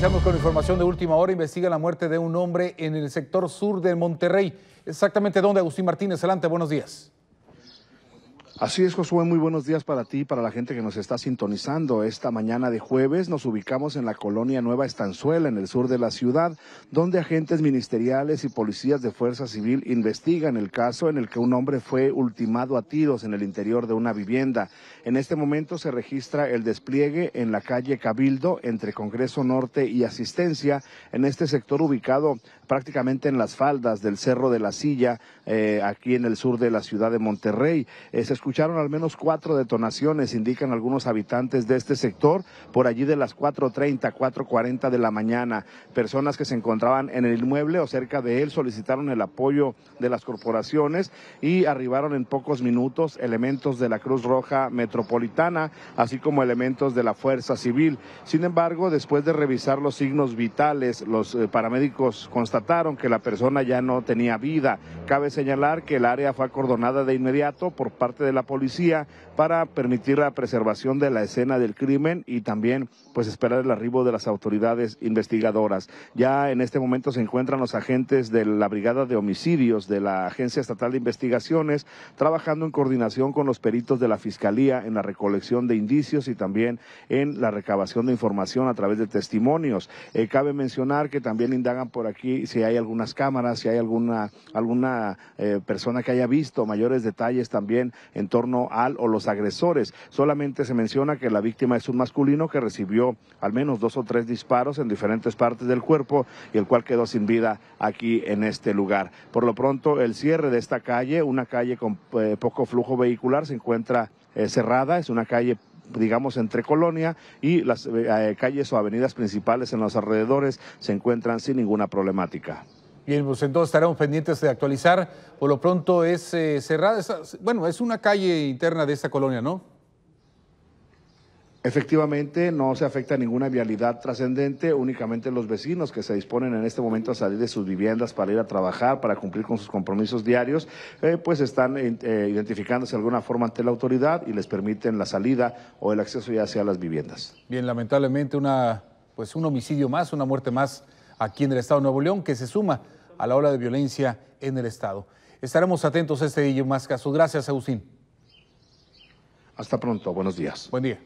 Comenzamos con información de última hora. Investiga la muerte de un hombre en el sector sur de Monterrey. Exactamente dónde, Agustín Martínez. Adelante, buenos días. Así es, Josué, muy buenos días para ti y para la gente que nos está sintonizando. Esta mañana de jueves nos ubicamos en la colonia Nueva Estanzuela, en el sur de la ciudad, donde agentes ministeriales y policías de Fuerza Civil investigan el caso en el que un hombre fue ultimado a tiros en el interior de una vivienda. En este momento se registra el despliegue en la calle Cabildo, entre Congreso Norte y Asistencia, en este sector ubicado prácticamente en las faldas del Cerro de la Silla, eh, aquí en el sur de la ciudad de Monterrey. Eh, es escucharon al menos cuatro detonaciones, indican algunos habitantes de este sector, por allí de las 4.30, 4.40 de la mañana. Personas que se encontraban en el inmueble o cerca de él solicitaron el apoyo de las corporaciones y arribaron en pocos minutos elementos de la Cruz Roja Metropolitana, así como elementos de la Fuerza Civil. Sin embargo, después de revisar los signos vitales, los eh, paramédicos constataron que la persona ya no tenía vida. Cabe señalar que el área fue acordonada de inmediato por parte de la policía para permitir la preservación de la escena del crimen y también pues esperar el arribo de las autoridades investigadoras. Ya en este momento se encuentran los agentes de la Brigada de Homicidios de la Agencia Estatal de Investigaciones trabajando en coordinación con los peritos de la Fiscalía en la recolección de indicios y también en la recabación de información a través de testimonios. Eh, cabe mencionar que también indagan por aquí si hay algunas cámaras, si hay alguna, alguna eh, persona que haya visto mayores detalles también en torno al o los agresores. Solamente se menciona que la víctima es un masculino que recibió al menos dos o tres disparos en diferentes partes del cuerpo y el cual quedó sin vida aquí en este lugar. Por lo pronto, el cierre de esta calle, una calle con eh, poco flujo vehicular, se encuentra eh, cerrada, es una calle digamos, entre Colonia y las eh, calles o avenidas principales en los alrededores se encuentran sin ninguna problemática. Bien, pues entonces estaremos pendientes de actualizar. Por lo pronto es eh, cerrada, bueno, es una calle interna de esta colonia, ¿no? Efectivamente, no se afecta ninguna vialidad trascendente, únicamente los vecinos que se disponen en este momento a salir de sus viviendas para ir a trabajar, para cumplir con sus compromisos diarios, eh, pues están eh, identificándose de alguna forma ante la autoridad y les permiten la salida o el acceso ya hacia las viviendas. Bien, lamentablemente una, pues un homicidio más, una muerte más aquí en el Estado de Nuevo León que se suma a la ola de violencia en el Estado. Estaremos atentos a este y más casos. Gracias, Agustín. Hasta pronto, buenos días. Buen día.